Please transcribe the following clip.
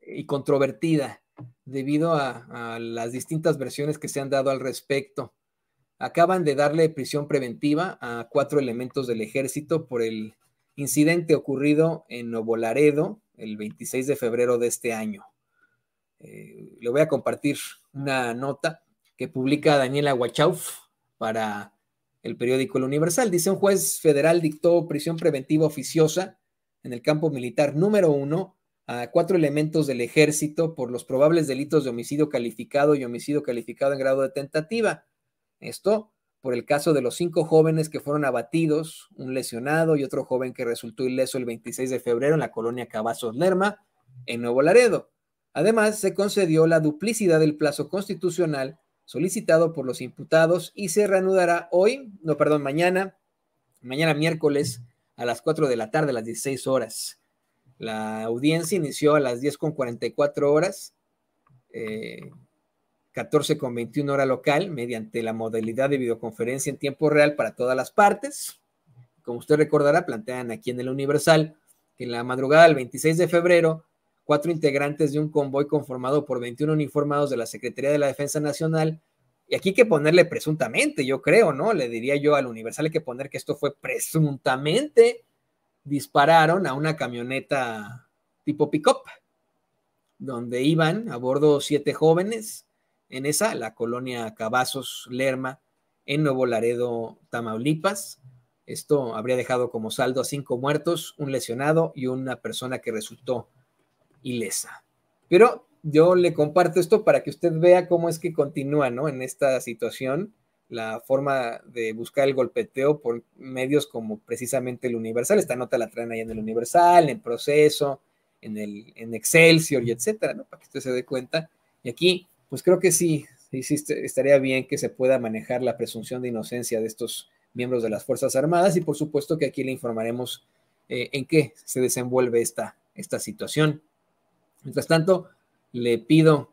y controvertida debido a, las distintas versiones que se han dado al respecto. Acaban de darle prisión preventiva a cuatro elementos del ejército por el incidente ocurrido en Novolaredo el 26 de febrero de este año. Eh, le voy a compartir una nota que publica Daniela Huachauf para el periódico El Universal. Dice, un juez federal dictó prisión preventiva oficiosa en el campo militar número uno a cuatro elementos del ejército por los probables delitos de homicidio calificado y homicidio calificado en grado de tentativa. Esto por el caso de los cinco jóvenes que fueron abatidos, un lesionado y otro joven que resultó ileso el 26 de febrero en la colonia Cavazos Lerma, en Nuevo Laredo. Además, se concedió la duplicidad del plazo constitucional solicitado por los imputados y se reanudará hoy, no, perdón, mañana, mañana miércoles a las 4 de la tarde, a las 16 horas. La audiencia inició a las con 44 horas, eh, con 21 hora local, mediante la modalidad de videoconferencia en tiempo real para todas las partes. Como usted recordará, plantean aquí en el Universal que en la madrugada del 26 de febrero, cuatro integrantes de un convoy conformado por 21 uniformados de la Secretaría de la Defensa Nacional y aquí hay que ponerle presuntamente, yo creo, ¿no? Le diría yo al Universal hay que poner que esto fue presuntamente dispararon a una camioneta tipo pick-up, donde iban a bordo siete jóvenes en esa, la colonia Cavazos Lerma, en Nuevo Laredo, Tamaulipas. Esto habría dejado como saldo a cinco muertos, un lesionado y una persona que resultó ilesa. Pero yo le comparto esto para que usted vea cómo es que continúa, ¿no? En esta situación la forma de buscar el golpeteo por medios como precisamente el Universal. Esta nota la traen ahí en el Universal, en Proceso, en, el, en Excelsior y etcétera, ¿no? Para que usted se dé cuenta. Y aquí, pues creo que sí, sí, estaría bien que se pueda manejar la presunción de inocencia de estos miembros de las Fuerzas Armadas y por supuesto que aquí le informaremos eh, en qué se desenvuelve esta, esta situación. Mientras tanto, le pido